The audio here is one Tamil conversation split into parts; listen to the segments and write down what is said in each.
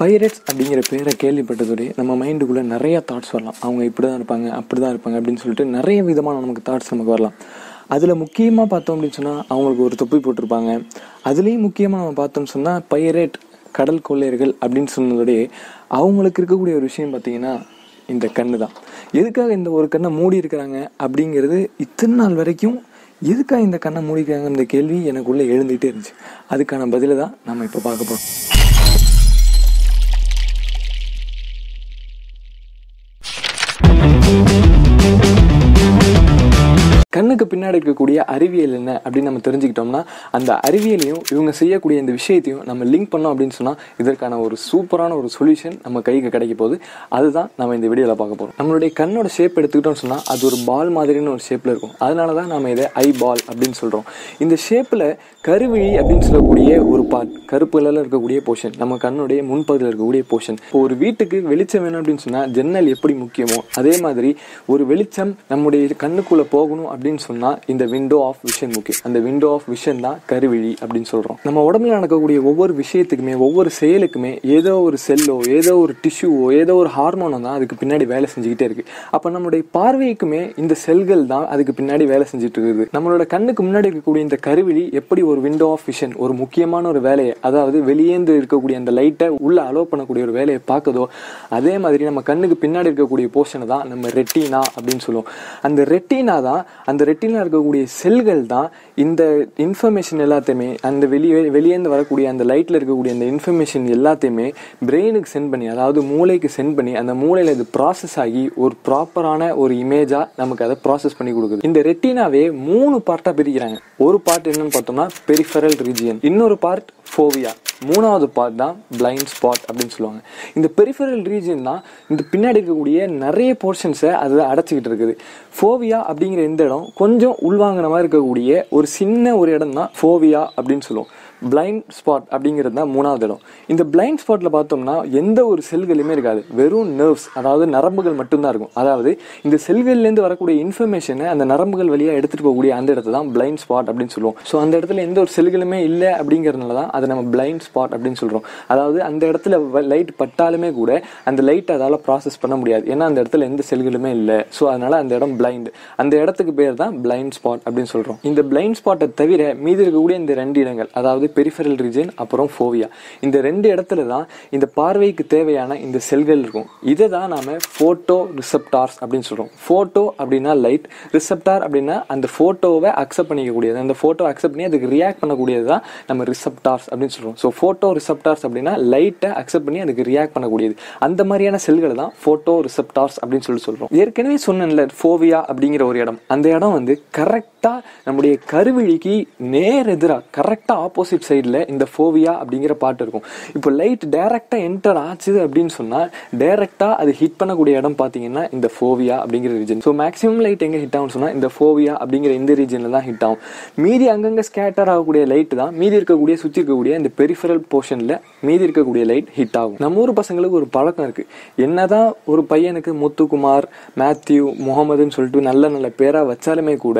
பைரட்ஸ் அப்படிங்கிற பேரை கேள்விப்பட்டதோடய நம்ம மைண்டுக்குள்ளே நிறையா தாட்ஸ் வரலாம் அவங்க இப்படி தான் இருப்பாங்க அப்படி தான் இருப்பாங்க அப்படின்னு சொல்லிட்டு நிறைய விதமான நமக்கு தாட்ஸ் நமக்கு வரலாம் அதில் முக்கியமாக பார்த்தோம் அப்படின்னு சொன்னால் அவங்களுக்கு ஒரு தொப்பி போட்டிருப்பாங்க அதுலேயும் முக்கியமாக நம்ம பார்த்தோம்னு சொன்னால் பைரேட் கடல் கொள்ளையர்கள் அப்படின்னு சொன்னதோடைய அவங்களுக்கு இருக்கக்கூடிய ஒரு விஷயம் பார்த்தீங்கன்னா இந்த கண்ணு தான் எதுக்காக இந்த ஒரு கண்ணை மூடி இருக்கிறாங்க அப்படிங்கிறது இத்தனை நாள் வரைக்கும் எதுக்காக இந்த கண்ணை மூடிக்கிறாங்கிற கேள்வி எனக்குள்ளே எழுந்துகிட்டே இருந்துச்சு அதுக்கான பதிலை தான் நம்ம இப்போ பார்க்க போகிறோம் கண்ணுக்கு பின்னாடி இருக்கக்கூடிய அறிவியல் என்ன அப்படின்னு நம்ம தெரிஞ்சுக்கிட்டோம்னா அந்த அறிவியலையும் இவங்க செய்யக்கூடிய இந்த விஷயத்தையும் நம்ம லிங்க் பண்ணோம் அப்படின்னு சொன்னால் இதற்கான ஒரு சூப்பரான ஒரு சொல்யூஷன் நம்ம கைக்கு கிடைக்க போகுது அதுதான் நம்ம இந்த வீடியோவில் பார்க்க போகிறோம் நம்மளுடைய கண்ணோட ஷேப் எடுத்துக்கிட்டோம்னு சொன்னால் அது ஒரு பால் மாதிரின்னு ஒரு ஷேப்பில் இருக்கும் அதனால தான் நம்ம இதை ஐ பால் அப்படின்னு சொல்கிறோம் இந்த ஷேப்பில் கருவிழி அப்படின்னு சொல்லக்கூடிய ஒரு பார்ட் கருப்பு கலரில் இருக்கக்கூடிய போர்ஷன் நம்ம கண்ணுடைய முன்பகுதியில் இருக்கக்கூடிய போர்ஷன் இப்போ ஒரு வீட்டுக்கு வெளிச்சம் வேணும் அப்படின்னு சொன்னால் ஜன்னல் எப்படி முக்கியமோ அதே மாதிரி ஒரு வெளிச்சம் நம்முடைய கண்ணுக்குள்ளே போகணும் அப்படின்னு அப்படின்னு சொன்னால் இந்த விண்டோ ஆஃப் விஷன் முக்கியம் அந்த விண்டோ ஆஃப் விஷன் தான் கருவிழி அப்படின்னு சொல்றோம் நம்ம உடம்புல நடக்கக்கூடிய ஒவ்வொரு விஷயத்துக்குமே ஒவ்வொரு செயலுக்குமே ஏதோ ஒரு செல்லோ ஏதோ ஒரு டிஷ்யூவோ ஏதோ ஒரு ஹார்மோனோ தான் அதுக்கு பின்னாடி வேலை செஞ்சுக்கிட்டே இருக்கு அப்போ நம்மளுடைய பார்வைக்குமே இந்த செல்கள் தான் அதுக்கு பின்னாடி வேலை செஞ்சுட்டு இருக்குது நம்மளோட கண்ணுக்கு முன்னாடி இருக்கக்கூடிய இந்த கருவிழி எப்படி ஒரு விண்டோ ஆஃப் விஷன் ஒரு முக்கியமான ஒரு வேலையை அதாவது வெளியேந்து இருக்கக்கூடிய அந்த லைட்டை உள்ள அலோ பண்ணக்கூடிய ஒரு வேலையை பார்க்குதோ அதே மாதிரி நம்ம கண்ணுக்கு பின்னாடி இருக்கக்கூடிய போர்ஷனை தான் நம்ம ரெட்டினா அப்படின்னு சொல்லுவோம் அந்த ரெட்டினா தான் அந்த ரெட்டினில் இருக்கக்கூடிய செல்கள் தான் இந்த இன்ஃபர்மேஷன் எல்லாத்தையுமே அந்த வெளியே வெளியேந்து வரக்கூடிய அந்த லைட்டில் இருக்கக்கூடிய அந்த இன்ஃபர்மேஷன் எல்லாத்தையுமே பிரெயினுக்கு சென்ட் பண்ணி அதாவது மூளைக்கு சென்ட் பண்ணி அந்த மூளையில் இது ப்ராசஸ் ஆகி ஒரு ப்ராப்பரான ஒரு இமேஜாக நமக்கு அதை ப்ராசஸ் பண்ணி கொடுக்குது இந்த ரெட்டினாவே மூணு பார்ட்டாக பிரிக்கிறாங்க ஒரு பார்ட் என்னன்னு பார்த்தோம்னா பெரிஃபரல் ரீஜியன் இன்னொரு பார்ட் ஃபோவியா மூணாவது பார்ட் தான் பிளைண்ட் ஸ்பாட் அப்படின்னு சொல்லுவாங்க இந்த பெரிஃபரல் ரீஜன் தான் இந்த பின்னாடி இருக்கக்கூடிய நிறைய போர்ஷன்ஸை அதை அடைச்சிக்கிட்டு இருக்குது ஃபோவியா அப்படிங்கிற இந்த இடம் கொஞ்சம் உள்வாங்கின மாதிரி இருக்கக்கூடிய ஒரு சின்ன ஒரு இடம் தான் ஃபோவியா அப்படின்னு சொல்லுவோம் பிளைண்ட் ஸ்பாட் அப்படிங்கிறது தான் மூணாவது இடம் இந்த பிளைண்ட் ஸ்பாட்டில் பார்த்தோம்னா எந்த ஒரு செல்களுமே இருக்காது வெறும் நர்வ்ஸ் அதாவது நரம்புகள் மட்டும்தான் இருக்கும் அதாவது இந்த செல்கள்லேருந்து வரக்கூடிய இன்ஃபர்மேஷனை அந்த நரம்புகள் வழியாக எடுத்துகிட்டு போகக்கூடிய அந்த இடத்துல தான் பிளைண்ட் ஸ்பாட் அப்படின்னு சொல்லுவோம் ஸோ அந்த இடத்துல எந்த ஒரு செல்களுமே இல்லை அப்படிங்கிறதுனால தான் அதை நம்ம பிளைண்ட் ஸ்பாட் அப்படின்னு சொல்கிறோம் அதாவது அந்த இடத்துல லைட் பட்டாலுமே கூட அந்த லைட்டை அதால் ப்ராசஸ் பண்ண முடியாது ஏன்னா அந்த இடத்துல எந்த செல்களுமே இல்லை ஸோ அதனால் அந்த இடம் பிளைண்ட் அந்த இடத்துக்கு பேர் தான் பிளைண்ட் ஸ்பாட் அப்படின்னு சொல்கிறோம் இந்த பிளைண்ட் ஸ்பாட்டை தவிர மீதி இருக்கக்கூடிய இந்த ரெண்டு இடங்கள் அதாவது அடுத்தது பெரிஃபரல் ரீஜன் அப்புறம் ஃபோவியா இந்த ரெண்டு இடத்துல தான் இந்த பார்வைக்கு தேவையான இந்த செல்கள் இருக்கும் இதை தான் நாம் ஃபோட்டோ ரிசப்டார்ஸ் அப்படின்னு சொல்கிறோம் ஃபோட்டோ அப்படின்னா லைட் ரிசப்டார் அப்படின்னா அந்த ஃபோட்டோவை அக்செப்ட் பண்ணிக்கக்கூடியது அந்த ஃபோட்டோ அக்செப்ட் பண்ணி அதுக்கு ரியாக்ட் பண்ணக்கூடியது தான் நம்ம ரிசப்டார்ஸ் அப்படின்னு சொல்கிறோம் ஸோ ஃபோட்டோ ரிசப்டார்ஸ் அப்படின்னா லைட்டை அக்செப்ட் பண்ணி அதுக்கு ரியாக்ட் பண்ணக்கூடியது அந்த மாதிரியான செல்களை தான் ஃபோட்டோ ரிசப்டார்ஸ் அப்படின்னு சொல்லி சொல்கிறோம் ஏற்கனவே சொன்னேன்ல ஃபோவியா அப்படிங்கிற ஒரு இடம் அந்த இடம் வந்து கரெக்டாக நம்முடைய கருவிழிக்கு நேர் எதிராக கரெக்டாக ஆப்போசிட் ஆப்போசிட் சைடில் இந்த ஃபோவியா அப்படிங்கிற பாட்டு இருக்கும் இப்போ லைட் டைரெக்டாக என்டர் ஆச்சு அப்படின்னு சொன்னால் டைரெக்டாக அது ஹிட் பண்ணக்கூடிய இடம் பார்த்தீங்கன்னா இந்த ஃபோவியா அப்படிங்கிற ரீஜன் ஸோ மேக்ஸிமம் லைட் எங்கே ஹிட் ஆகும்னு சொன்னால் இந்த ஃபோவியா அப்படிங்கிற இந்த ரீஜனில் தான் ஹிட் ஆகும் மீதி அங்கங்கே ஸ்கேட்டர் ஆகக்கூடிய லைட் தான் மீதி இருக்கக்கூடிய சுற்றி இருக்கக்கூடிய இந்த பெரிஃபரல் போர்ஷனில் மீதி இருக்கக்கூடிய லைட் ஹிட் ஆகும் நம்ம ஊர் பசங்களுக்கு ஒரு பழக்கம் இருக்குது தான் ஒரு பையனுக்கு முத்துக்குமார் மேத்யூ முகமதுன்னு சொல்லிட்டு நல்ல நல்ல பேராக வச்சாலுமே கூட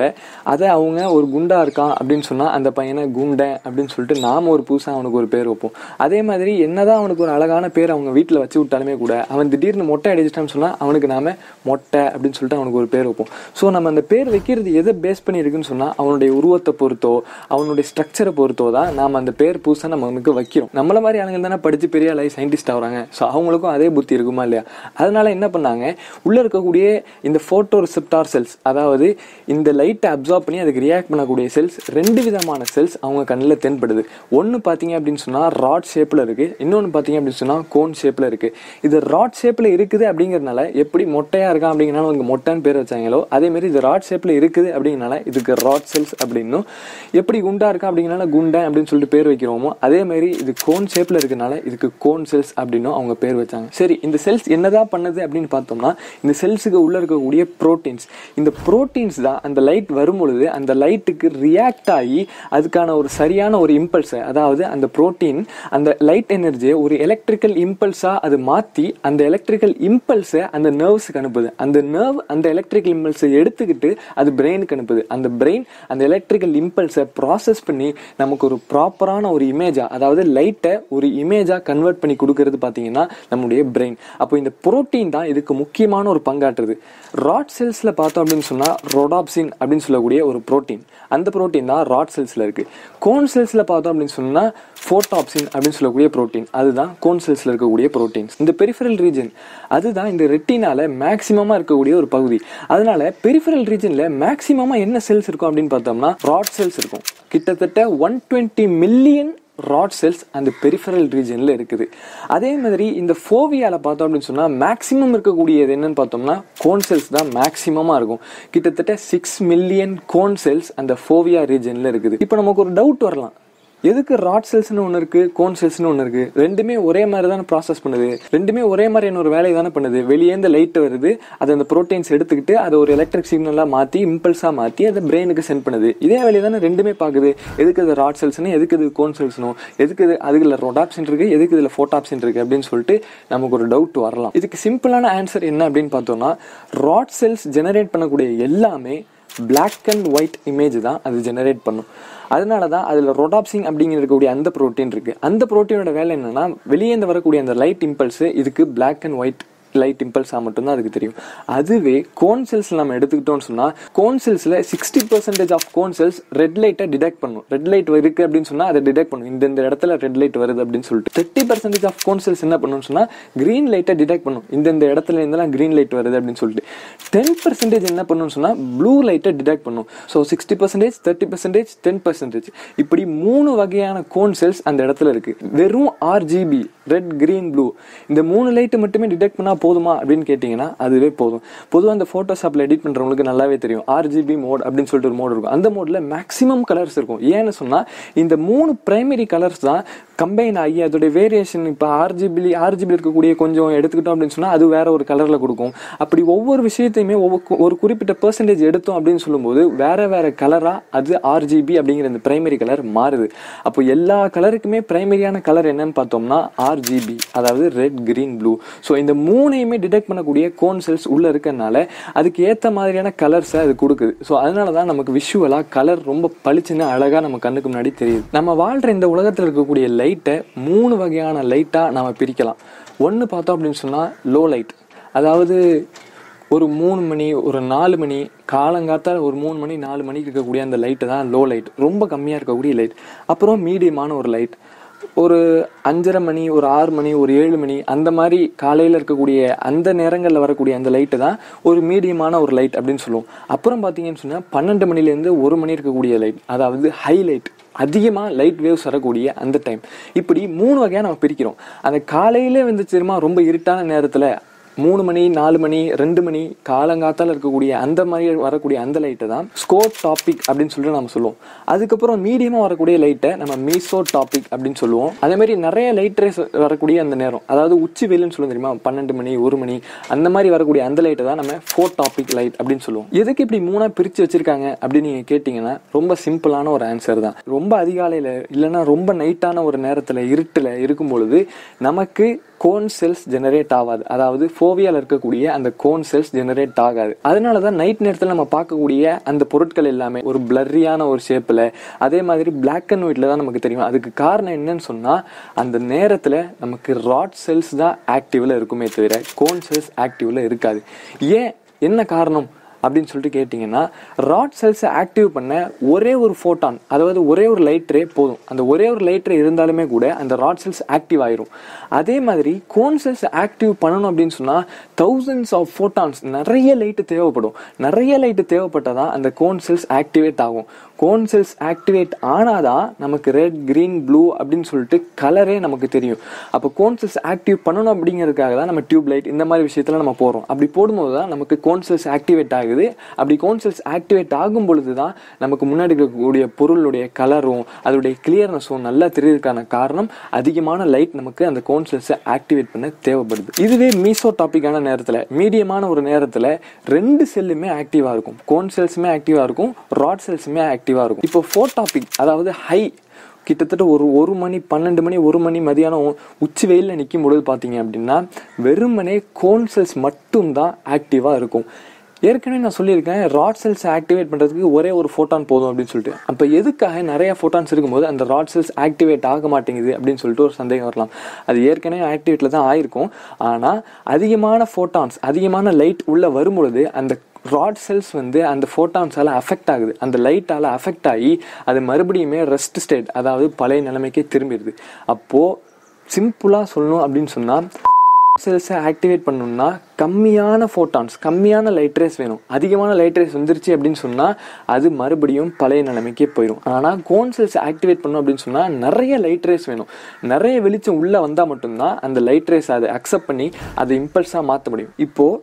அதை அவங்க ஒரு குண்டா இருக்கான் அப்படின்னு சொன்னால் அந்த பையனை குண்டை அப்படின்னு சொல்லிட்டு சொல்லிட்டு நாம் ஒரு புதுசாக அவனுக்கு ஒரு பேர் வைப்போம் அதே மாதிரி என்னதான் அவனுக்கு ஒரு அழகான பேர் அவங்க வீட்டில் வச்சு விட்டாலுமே கூட அவன் திடீர்னு மொட்டை அடிச்சிட்டான்னு சொன்னால் அவனுக்கு நாம மொட்டை அப்படின்னு சொல்லிட்டு அவனுக்கு ஒரு பேர் வைப்போம் ஸோ நம்ம அந்த பேர் வைக்கிறது எதை பேஸ் பண்ணி இருக்குன்னு சொன்னால் அவனுடைய உருவத்தை பொறுத்தோ அவனுடைய ஸ்ட்ரக்சரை பொறுத்தோ தான் நாம் அந்த பேர் புதுசாக நம்ம அவனுக்கு வைக்கிறோம் நம்மள மாதிரி ஆளுங்க தானே படித்து பெரிய லைஃப் சயின்டிஸ்ட் ஆகிறாங்க ஸோ அவங்களுக்கும் அதே புத்தி இருக்குமா இல்லையா அதனால் என்ன பண்ணாங்க உள்ளே இருக்கக்கூடிய இந்த ஃபோட்டோ ரிசெப்டார் செல்ஸ் அதாவது இந்த லைட்டை அப்சார்ப் பண்ணி அதுக்கு ரியாக்ட் பண்ணக்கூடிய செல்ஸ் ரெண்டு விதமான செல்ஸ் அவங்க கண்ணில் தென்படுது வருது ஒன்று பார்த்தீங்க அப்படின்னு சொன்னால் ராட் ஷேப்பில் இருக்குது இன்னொன்று பார்த்தீங்க அப்படின்னு சொன்னால் கோன் ஷேப்பில் இருக்குது இது ராட் ஷேப்பில் இருக்குது அப்படிங்கிறனால எப்படி மொட்டையாக இருக்கா அப்படிங்கிறனால அவங்க மொட்டைன்னு பேர் வச்சாங்களோ அதேமாரி இது ராட் ஷேப்பில் இருக்குது அப்படிங்கிறனால இதுக்கு ராட் செல்ஸ் அப்படின்னும் எப்படி குண்டாக இருக்கா அப்படிங்கிறனால குண்டை அப்படின்னு சொல்லிட்டு பேர் வைக்கிறோமோ அதேமாரி இது கோன் ஷேப்பில் இருக்கனால இதுக்கு கோன் செல்ஸ் அப்படின்னும் அவங்க பேர் வச்சாங்க சரி இந்த செல்ஸ் என்னதான் பண்ணுது அப்படின்னு பார்த்தோம்னா இந்த செல்ஸுக்கு உள்ளே இருக்கக்கூடிய ப்ரோட்டீன்ஸ் இந்த ப்ரோட்டீன்ஸ் தான் அந்த லைட் வரும்பொழுது அந்த லைட்டுக்கு ரியாக்ட் ஆகி அதுக்கான ஒரு சரியான ஒரு இம்பல்ஸை அதாவது அந்த புரோட்டீன் அந்த லைட் எனர்ஜியை ஒரு எலக்ட்ரிக்கல் இம்பல்ஸாக அது மாற்றி அந்த எலக்ட்ரிக்கல் இம்பல்ஸை அந்த நர்வ்ஸுக்கு அனுப்புது அந்த நர்வ் அந்த எலக்ட்ரிக்கல் இம்பல்ஸை எடுத்துக்கிட்டு அது பிரெயினுக்கு அனுப்புது அந்த பிரெயின் அந்த எலக்ட்ரிக்கல் இம்பல்ஸை ப்ராசஸ் பண்ணி நமக்கு ஒரு ப்ராப்பரான ஒரு இமேஜாக அதாவது லைட்டை ஒரு இமேஜாக கன்வெர்ட் பண்ணி கொடுக்கறது பார்த்தீங்கன்னா நம்முடைய பிரெயின் அப்போ இந்த புரோட்டீன் தான் இதுக்கு முக்கியமான ஒரு பங்காற்றுது ராட் செல்ஸில் பார்த்தோம் அப்படின்னு சொன்னால் ரொடாப்சின் அப்படின்னு சொல்லக்கூடிய ஒரு புரோட்டீன் அந்த புரோட்டீன் தான் ராட் செல்ஸில் இருக்குது கோன் செல்ஸில் பார்த்தோம் பார்த்தோம் அப்படின்னு சொன்னால் ஃபோட்டாப்சின் அப்படின்னு சொல்லக்கூடிய ப்ரோட்டீன் அதுதான் கோன் செல்ஸில் இருக்கக்கூடிய ப்ரோட்டீன்ஸ் இந்த பெரிஃபரல் ரீஜன் அதுதான் இந்த ரெட்டினால் மேக்சிமமாக இருக்கக்கூடிய ஒரு பகுதி அதனால் பெரிஃபரல் ரீஜனில் மேக்சிமமாக என்ன செல்ஸ் இருக்கும் அப்படின்னு பார்த்தோம்னா ராட் செல்ஸ் இருக்கும் கிட்டத்தட்ட one twenty million rod cells அந்த பெரிஃபரல் ரீஜனில் இருக்குது அதே மாதிரி இந்த ஃபோவியாவில் பார்த்தோம் அப்படின்னு சொன்னால் மேக்ஸிமம் இருக்கக்கூடியது என்னன்னு பார்த்தோம்னா கோன் செல்ஸ் தான் மேக்ஸிமமாக இருக்கும் கிட்டத்தட்ட சிக்ஸ் மில்லியன் கோன் செல்ஸ் அந்த ஃபோவியா ரீஜனில் இருக்குது இப்போ நமக்கு ஒரு டவுட் வரலாம் எதுக்கு ராட் செல்ஸ்னு ஒன்று இருக்குது கோன் செல்ஸ்னு ஒன்று இருக்குது ரெண்டுமே ஒரே மாதிரி தானே ப்ராசஸ் பண்ணுது ரெண்டுமே ஒரே மாதிரியான ஒரு வேலையை தானே பண்ணுது இந்த லைட் வருது அது அந்த ப்ரோட்டீன்ஸ் எடுத்துக்கிட்டு அதை ஒரு எலக்ட்ரிக் சிக்னலாக மாற்றி இம்பல்ஸாக மாற்றி அதை பிரெயினுக்கு சென்ட் பண்ணுது இதே வேலையை தானே ரெண்டுமே பார்க்குது எதுக்கு அது ராட் செல்ஸ்னு எதுக்கு இது கோன் செல்ஸ்னு எதுக்கு இது அதுக்குள்ள ரொடாப்ஷன் இருக்குது எதுக்கு இதில் ஃபோட்டாப்ஷன் இருக்குது அப்படின்னு சொல்லிட்டு நமக்கு ஒரு டவுட் வரலாம் இதுக்கு சிம்பிளான ஆன்சர் என்ன அப்படின்னு பார்த்தோம்னா ராட் செல்ஸ் ஜெனரேட் பண்ணக்கூடிய எல்லாமே பிளாக் அண்ட் ஒயிட் இமேஜ் தான் அது ஜெனரேட் பண்ணும் அதனால தான் அதில் ரொடாப்சிங் அப்படிங்கிற இருக்கக்கூடிய அந்த ப்ரோட்டீன் இருக்குது அந்த ப்ரோட்டீனோட வேலை என்னென்னா வெளியேந்து வரக்கூடிய அந்த லைட் இம்பல்ஸு இதுக்கு பிளாக் அண்ட் ஒயிட் லைட் இம்பல்ஸாக மட்டும்தான் அதுக்கு தெரியும் அதுவே கோன் செல்ஸ் நம்ம எடுத்துக்கிட்டோம்னு சொன்னால் கோன் செல்ஸில் sixty percentage of cone cells red லைட்டை டிடெக்ட் பண்ணும் ரெட் லைட் இருக்குது அப்படின்னு சொன்னால் அதை டிடெக்ட் பண்ணும் இந்த இடத்துல ரெட் லைட் வருது அப்படின்னு சொல்லிட்டு thirty percentage of cone cells என்ன பண்ணணும்னு சொன்னால் க்ரீன் லைட்டை டிடெக்ட் பண்ணும் இந்த இந்த இடத்துல இருந்தெல்லாம் க்ரீன் லைட் வருது அப்படின்னு சொல்லிட்டு டென் பர்சன்டேஜ் என்ன பண்ணணும்னு சொன்னால் ப்ளூ லைட்டை டிடெக்ட் பண்ணும் so sixty percentage thirty percentage ten percentage இப்படி மூணு வகையான கோன் செல்ஸ் அந்த இடத்துல இருக்குது வெறும் ஆர்ஜிபி ரெட் க்ரீன் ப்ளூ இந்த மூணு லைட்டு மட்டுமே டிடெக்ட் பண்ணால் போதுமா அப்படின்னு கேட்டிங்கன்னா அதுவே போதும் பொதுவாக அந்த ஃபோட்டோஷாப்பில் எடிட் பண்ணுறவங்களுக்கு நல்லாவே தெரியும் ஆர்ஜிபி மோட் அப்படின்னு சொல்லிட்டு ஒரு மோட் இருக்கும் அந்த மோடில் மேக்ஸிமம் கலர்ஸ் இருக்கும் ஏன்னு சொன்னால் இந்த மூணு பிரைமரி கலர்ஸ் தான் கம்பைன் ஆகி அதோடைய வேரியேஷன் இப்போ ஆர்ஜிபிலி ஆர்ஜிபி இருக்கக்கூடிய கொஞ்சம் எடுத்துக்கிட்டோம் அப்படின்னு சொன்னால் அது வேற ஒரு கலரில் கொடுக்கும் அப்படி ஒவ்வொரு விஷயத்தையுமே ஒவ்வொரு ஒரு குறிப்பிட்ட பர்சன்டேஜ் எடுத்தோம் அப்படின்னு சொல்லும்போது வேற வேற கலராக அது ஆர்ஜிபி அப்படிங்கிற இந்த பிரைமரி கலர் மாறுது அப்போ எல்லா கலருக்குமே பிரைமரியான கலர் என்னன்னு பார்த்தோம்னா ஆர்ஜிபி அதாவது ரெட் கிரீன் ப்ளூ ஸோ இந்த மூணு மூணையுமே டிடெக்ட் பண்ணக்கூடிய கோன் செல்ஸ் உள்ளே இருக்கிறதுனால அதுக்கு ஏற்ற மாதிரியான கலர்ஸை அது கொடுக்குது ஸோ அதனால தான் நமக்கு விஷுவலாக கலர் ரொம்ப பளிச்சுன்னு அழகாக நம்ம கண்ணுக்கு முன்னாடி தெரியுது நம்ம வாழ்கிற இந்த உலகத்தில் இருக்கக்கூடிய லைட்டை மூணு வகையான லைட்டாக நம்ம பிரிக்கலாம் ஒன்று பார்த்தோம் அப்படின்னு சொன்னால் லோ லைட் அதாவது ஒரு மூணு மணி ஒரு நாலு மணி காலங்காத்தால் ஒரு மூணு மணி நாலு மணிக்கு இருக்கக்கூடிய அந்த லைட்டு தான் லோ லைட் ரொம்ப கம்மியாக இருக்கக்கூடிய லைட் அப்புறம் மீடியமான ஒரு லைட் ஒரு அஞ்சரை மணி ஒரு ஆறு மணி ஒரு ஏழு மணி அந்த மாதிரி காலையில் இருக்கக்கூடிய அந்த நேரங்களில் வரக்கூடிய அந்த லைட்டு தான் ஒரு மீடியமான ஒரு லைட் அப்படின்னு சொல்லுவோம் அப்புறம் பார்த்தீங்கன்னு சொன்னால் பன்னெண்டு மணிலேருந்து ஒரு மணி இருக்கக்கூடிய லைட் அதாவது ஹை லைட் அதிகமாக லைட் வேவ்ஸ் வரக்கூடிய அந்த டைம் இப்படி மூணு வகையாக நம்ம பிரிக்கிறோம் அந்த காலையிலே சரிமா ரொம்ப இருட்டான நேரத்தில் மூணு மணி நாலு மணி ரெண்டு மணி காலங்காத்தால் இருக்கக்கூடிய அந்த மாதிரி வரக்கூடிய அந்த லைட்டை தான் ஸ்கோப் டாபிக் அப்படின்னு சொல்லிட்டு நம்ம சொல்லுவோம் அதுக்கப்புறம் மீடியமாக வரக்கூடிய லைட்டை நம்ம மீசோ டாபிக் அப்படின்னு சொல்லுவோம் அதே மாதிரி நிறைய லைட் ரேஸ் வரக்கூடிய அந்த நேரம் அதாவது உச்சி வெயிலுன்னு சொல்லுவோம் தெரியுமா பன்னெண்டு மணி ஒரு மணி அந்த மாதிரி வரக்கூடிய அந்த லைட்டை தான் நம்ம ஃபோர் டாபிக் லைட் அப்படின்னு சொல்லுவோம் எதுக்கு இப்படி மூணாக பிரித்து வச்சுருக்காங்க அப்படின்னு நீங்கள் கேட்டிங்கன்னா ரொம்ப சிம்பிளான ஒரு ஆன்சர் தான் ரொம்ப அதிகாலையில் இல்லைன்னா ரொம்ப நைட்டான ஒரு நேரத்தில் இருட்டில் இருக்கும் பொழுது நமக்கு கோன் செல்ஸ் ஜெனரேட் ஆகாது அதாவது ஃபோவியால் இருக்கக்கூடிய அந்த கோன் செல்ஸ் ஜெனரேட் ஆகாது அதனால தான் நைட் நேரத்தில் நம்ம பார்க்கக்கூடிய அந்த பொருட்கள் எல்லாமே ஒரு பிளர்ரியான ஒரு ஷேப்பில் அதே மாதிரி பிளாக் அண்ட் ஒயிட்டில் தான் நமக்கு தெரியும் அதுக்கு காரணம் என்னன்னு சொன்னால் அந்த நேரத்தில் நமக்கு ராட் செல்ஸ் தான் ஆக்டிவில் இருக்குமே தவிர கோன் செல்ஸ் ஆக்டிவில் இருக்காது ஏன் என்ன காரணம் அப்படின்னு சொல்லிட்டு கேட்டிங்கன்னா ராட் செல்ஸை ஆக்டிவ் பண்ண ஒரே ஒரு ஃபோட்டான் அதாவது ஒரே ஒரு லைட்ரே போதும் அந்த ஒரே ஒரு லைட்ரே இருந்தாலுமே கூட அந்த ராட் செல்ஸ் ஆக்டிவ் ஆயிரும் அதே மாதிரி கோன் செல்ஸ் ஆக்டிவ் பண்ணணும் அப்படின்னு சொன்னால் தௌசண்ட்ஸ் ஆஃப் ஃபோட்டான்ஸ் நிறைய லைட்டு தேவைப்படும் நிறைய லைட்டு தான் அந்த கோன் செல்ஸ் ஆக்டிவேட் ஆகும் கோன் செல்ஸ் ஆக்டிவேட் ஆனாதான் நமக்கு ரெட் க்ரீன் ப்ளூ அப்படின்னு சொல்லிட்டு கலரே நமக்கு தெரியும் அப்போ கோன் செல்ஸ் ஆக்டிவ் பண்ணணும் அப்படிங்கிறதுக்காக தான் நம்ம டியூப் லைட் இந்த மாதிரி விஷயத்தில் நம்ம போகிறோம் அப்படி போடும்போது தான் நமக்கு கோன் செல்ஸ் ஆக்டிவேட் ஆகுது இருக்குது அப்படி கவுன்சில்ஸ் ஆக்டிவேட் ஆகும் பொழுது தான் நமக்கு முன்னாடி இருக்கக்கூடிய பொருளுடைய கலரும் அதோடைய கிளியர்னஸும் நல்லா தெரியறதுக்கான காரணம் அதிகமான லைட் நமக்கு அந்த கவுன்சில்ஸை ஆக்டிவேட் பண்ண தேவைப்படுது இதுவே மீசோ டாப்பிக்கான நேரத்தில் மீடியமான ஒரு நேரத்தில் ரெண்டு செல்லுமே ஆக்டிவாக இருக்கும் கோன் செல்ஸுமே ஆக்டிவாக இருக்கும் ராட் செல்ஸுமே ஆக்டிவாக இருக்கும் இப்போ ஃபோர் டாபிக் அதாவது ஹை கிட்டத்தட்ட ஒரு ஒரு மணி பன்னெண்டு மணி ஒரு மணி மதியானம் உச்சி வெயிலில் நிற்கும் பொழுது பார்த்தீங்க அப்படின்னா வெறுமனே கோன்சல்ஸ் மட்டும்தான் ஆக்டிவாக இருக்கும் ஏற்கனவே நான் சொல்லியிருக்கேன் ராட் செல்ஸ் ஆக்டிவேட் பண்ணுறதுக்கு ஒரே ஒரு ஃபோட்டான் போதும் அப்படின்னு சொல்லிட்டு அப்போ எதுக்காக நிறைய ஃபோட்டான்ஸ் இருக்கும்போது அந்த ராட் செல்ஸ் ஆக்டிவேட் ஆக மாட்டேங்குது அப்படின்னு சொல்லிட்டு ஒரு சந்தேகம் வரலாம் அது ஏற்கனவே ஆக்டிவேட்டில் தான் ஆயிருக்கும் ஆனால் அதிகமான ஃபோட்டான்ஸ் அதிகமான லைட் உள்ளே வரும்பொழுது அந்த ராட் செல்ஸ் வந்து அந்த ஃபோட்டான்ஸால் அஃபெக்ட் ஆகுது அந்த லைட்டால் அஃபெக்ட் ஆகி அது மறுபடியுமே ரெஸ்ட் ஸ்டேட் அதாவது பழைய நிலைமைக்கே திரும்பிடுது அப்போது சிம்பிளாக சொல்லணும் அப்படின்னு சொன்னால் செல்ஸை ஆக்டிவேட் பண்ணணும்னா கம்மியான ஃபோட்டான்ஸ் கம்மியான லைட் ரேஸ் வேணும் அதிகமான லைட் ரேஸ் வந்துருச்சு அப்படின்னு சொன்னால் அது மறுபடியும் பழைய நிலைமைக்கே போயிடும் ஆனால் கோன் செல்ஸ் ஆக்டிவேட் பண்ணும் அப்படின்னு சொன்னால் நிறைய லைட் ரேஸ் வேணும் நிறைய வெளிச்சம் உள்ளே வந்தால் மட்டும்தான் அந்த லைட் ரேஸ் அதை அக்செப்ட் பண்ணி அதை இம்பல்ஸாக மாற்ற முடியும் இப்போது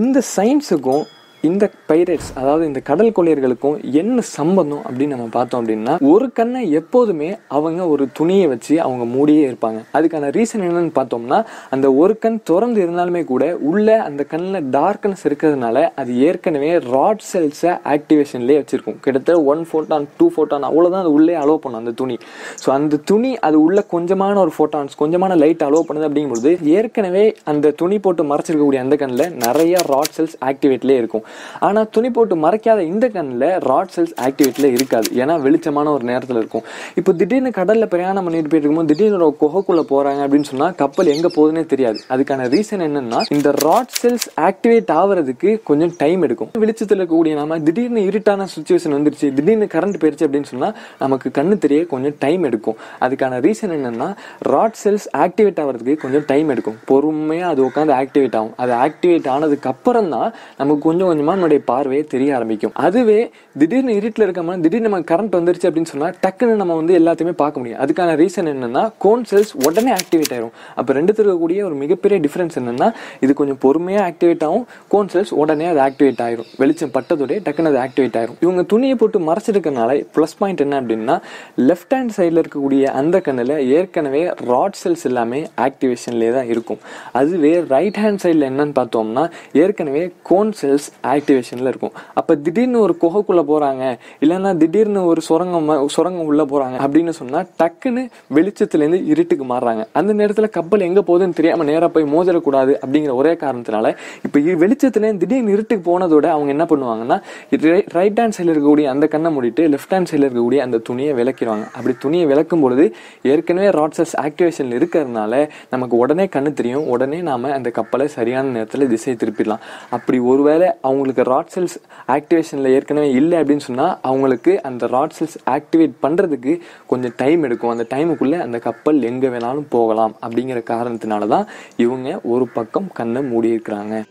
இந்த சயின்ஸுக்கும் இந்த பைரேட்ஸ் அதாவது இந்த கடல் கொள்ளையர்களுக்கும் என்ன சம்பந்தம் அப்படின்னு நம்ம பார்த்தோம் அப்படின்னா ஒரு கண்ணை எப்போதுமே அவங்க ஒரு துணியை வச்சு அவங்க மூடியே இருப்பாங்க அதுக்கான ரீசன் என்னன்னு பார்த்தோம்னா அந்த ஒரு கண் திறந்து இருந்தாலுமே கூட உள்ள அந்த கண்ணில் டார்க்னஸ் இருக்கிறதுனால அது ஏற்கனவே ராட் செல்ஸை ஆக்டிவேஷன்லேயே வச்சிருக்கும் கிட்டத்தட்ட ஒன் ஃபோட்டான் டூ ஃபோட்டான் அவ்வளோதான் அது உள்ளே அலோவ் பண்ணும் அந்த துணி ஸோ அந்த துணி அது உள்ள கொஞ்சமான ஒரு ஃபோட்டான்ஸ் கொஞ்சமான லைட் அலோவ் பண்ணுது அப்படிங்கும்போது ஏற்கனவே அந்த துணி போட்டு மறைச்சிருக்கக்கூடிய அந்த கண்ணில் நிறைய ராட் செல்ஸ் ஆக்டிவேட்லேயே இருக்கும் ஆனால் துணி போட்டு மறைக்காத இந்த கண்ணில் ராட் செல்ஸ் ஆக்டிவேட்டில் இருக்காது ஏன்னா வெளிச்சமான ஒரு நேரத்தில் இருக்கும் இப்போ திடீர்னு கடலில் பிரயாணம் பண்ணிட்டு போயிட்டு இருக்கும்போது திடீர்னு ஒரு போகிறாங்க அப்படின்னு சொன்னால் கப்பல் எங்கே போகுதுன்னே தெரியாது அதுக்கான ரீசன் என்னன்னா இந்த ராட் செல்ஸ் ஆக்டிவேட் ஆகிறதுக்கு கொஞ்சம் டைம் எடுக்கும் வெளிச்சத்தில் இருக்கக்கூடிய நாம திடீர்னு இருட்டான சுச்சுவேஷன் வந்துருச்சு திடீர்னு கரண்ட் போயிருச்சு அப்படின்னு சொன்னால் நமக்கு கண்ணு தெரிய கொஞ்சம் டைம் எடுக்கும் அதுக்கான ரீசன் என்னன்னா ராட் செல்ஸ் ஆக்டிவேட் ஆகிறதுக்கு கொஞ்சம் டைம் எடுக்கும் பொறுமையாக அது உட்காந்து ஆக்டிவேட் ஆகும் அது ஆக்டிவேட் ஆனதுக்கு அப்புறம் தான் நமக்கு கொஞ்சம் கொஞ்சம் கொஞ்சமாக நம்மளுடைய பார்வையை தெரிய ஆரம்பிக்கும் அதுவே திடீர்னு இருட்டில் இருக்கமா திடீர்னு நம்ம கரண்ட் வந்துருச்சு அப்படின்னு சொன்னால் டக்குன்னு நம்ம வந்து எல்லாத்தையுமே பார்க்க முடியும் அதுக்கான ரீசன் என்னென்னா கோன் செல்ஸ் உடனே ஆக்டிவேட் ஆகிரும் அப்போ ரெண்டு தருக்கக்கூடிய ஒரு மிகப்பெரிய டிஃப்ரென்ஸ் என்னென்னா இது கொஞ்சம் பொறுமையாக ஆக்டிவேட் ஆகும் கோன் செல்ஸ் உடனே அது ஆக்டிவேட் ஆகிரும் வெளிச்சம் பட்டதோடய டக்குன்னு அது ஆக்டிவேட் ஆகிரும் இவங்க துணியை போட்டு மறைச்சிருக்கனால ப்ளஸ் பாயிண்ட் என்ன அப்படின்னா லெஃப்ட் ஹேண்ட் சைடில் இருக்கக்கூடிய அந்த கண்ணில் ஏற்கனவே ராட் செல்ஸ் எல்லாமே ஆக்டிவேஷன்லேயே தான் இருக்கும் அதுவே ரைட் ஹேண்ட் சைடில் என்னன்னு பார்த்தோம்னா ஏற்கனவே கோன் செல்ஸ் ஆக்டிவேஷனில் இருக்கும் அப்போ திடீர்னு ஒரு குகைக்குள்ளே போகிறாங்க இல்லைன்னா திடீர்னு ஒரு சுரங்கம் சுரங்கம் உள்ளே போகிறாங்க அப்படின்னு சொன்னால் டக்குன்னு வெளிச்சத்துலேருந்து இருட்டுக்கு மாறுறாங்க அந்த நேரத்தில் கப்பல் எங்கே போகுதுன்னு தெரியாமல் நேராக போய் மோதிடக்கூடாது அப்படிங்கிற ஒரே காரணத்தினால இப்போ வெளிச்சத்துலேருந்து திடீர்னு இருட்டுக்கு போனதோட அவங்க என்ன பண்ணுவாங்கன்னா ரைட் ஹேண்ட் சைடில் இருக்கக்கூடிய அந்த கண்ணை மூடிட்டு லெஃப்ட் ஹேண்ட் சைடில் இருக்கக்கூடிய அந்த துணியை விளக்கிடுவாங்க அப்படி துணியை விளக்கும் பொழுது ஏற்கனவே ராட்சஸ் ஆக்டிவேஷனில் இருக்கிறதுனால நமக்கு உடனே கண்ணு தெரியும் உடனே நாம் அந்த கப்பலை சரியான நேரத்தில் திசை திருப்பிடலாம் அப்படி ஒருவேளை அவங்க உங்களுக்கு ராட் செல்ஸ் ஆக்டிவேஷனில் ஏற்கனவே இல்லை அப்படின்னு சொன்னால் அவங்களுக்கு அந்த ராட் செல்ஸ் ஆக்டிவேட் பண்ணுறதுக்கு கொஞ்சம் டைம் எடுக்கும் அந்த டைமுக்குள்ளே அந்த கப்பல் எங்கே வேணாலும் போகலாம் அப்படிங்கிற காரணத்தினால தான் இவங்க ஒரு பக்கம் கண்ணை மூடி இருக்கிறாங்க